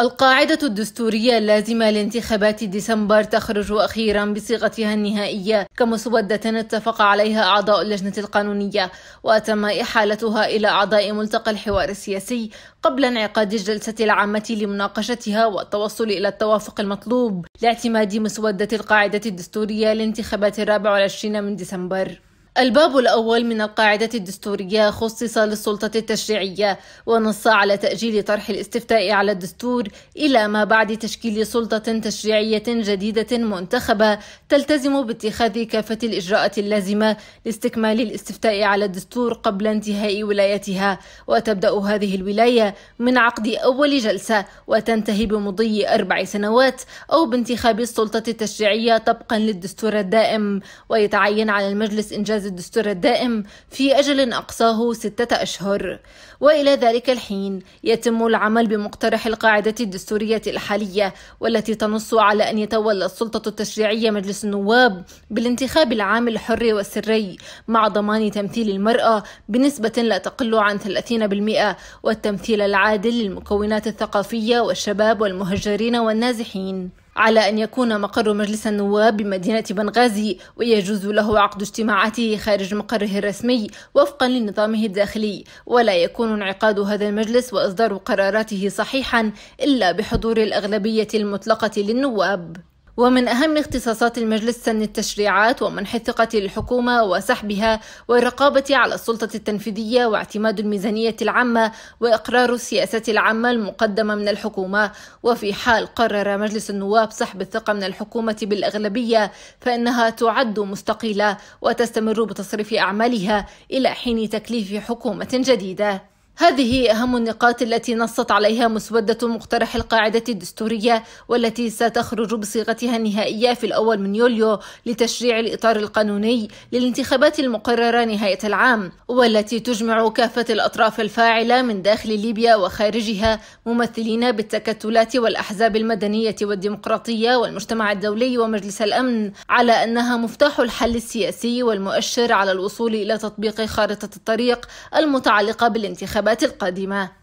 القاعدة الدستورية اللازمة لانتخابات ديسمبر تخرج أخيرا بصيغتها النهائية كمسودة اتفق عليها أعضاء اللجنة القانونية وتم إحالتها إلى أعضاء ملتقى الحوار السياسي قبل انعقاد الجلسة العامة لمناقشتها والتوصل إلى التوافق المطلوب لاعتماد مسودة القاعدة الدستورية لانتخابات الرابع والعشرين من ديسمبر الباب الأول من القاعدة الدستورية خصص للسلطة التشريعية ونص على تأجيل طرح الاستفتاء على الدستور إلى ما بعد تشكيل سلطة تشريعية جديدة منتخبة تلتزم باتخاذ كافة الإجراءات اللازمة لاستكمال الاستفتاء على الدستور قبل انتهاء ولايتها وتبدأ هذه الولاية من عقد أول جلسة وتنتهي بمضي أربع سنوات أو بانتخاب السلطة التشريعية طبقا للدستور الدائم ويتعين على المجلس إنجاز نفاذ الدستور الدائم في أجل أقصاه ستة أشهر وإلى ذلك الحين يتم العمل بمقترح القاعدة الدستورية الحالية والتي تنص على أن يتولى السلطة التشريعية مجلس النواب بالانتخاب العام الحر والسري مع ضمان تمثيل المرأة بنسبة لا تقل عن 30% والتمثيل العادل للمكونات الثقافية والشباب والمهجرين والنازحين على أن يكون مقر مجلس النواب بمدينة بنغازي ويجوز له عقد اجتماعاته خارج مقره الرسمي وفقا لنظامه الداخلي ولا يكون انعقاد هذا المجلس وإصدار قراراته صحيحا إلا بحضور الأغلبية المطلقة للنواب ومن أهم اختصاصات المجلس سن التشريعات ومنح الثقة للحكومة وسحبها والرقابة على السلطة التنفيذية واعتماد الميزانية العامة وإقرار السياسة العامة المقدمة من الحكومة وفي حال قرر مجلس النواب سحب الثقة من الحكومة بالأغلبية فإنها تعد مستقيلة وتستمر بتصريف أعمالها إلى حين تكليف حكومة جديدة هذه أهم النقاط التي نصت عليها مسودة مقترح القاعدة الدستورية والتي ستخرج بصيغتها النهائية في الأول من يوليو لتشريع الإطار القانوني للانتخابات المقررة نهاية العام والتي تجمع كافة الأطراف الفاعلة من داخل ليبيا وخارجها ممثلين بالتكتلات والأحزاب المدنية والديمقراطية والمجتمع الدولي ومجلس الأمن على أنها مفتاح الحل السياسي والمؤشر على الوصول إلى تطبيق خارطة الطريق المتعلقة بالانتخابات الحسابات القادمة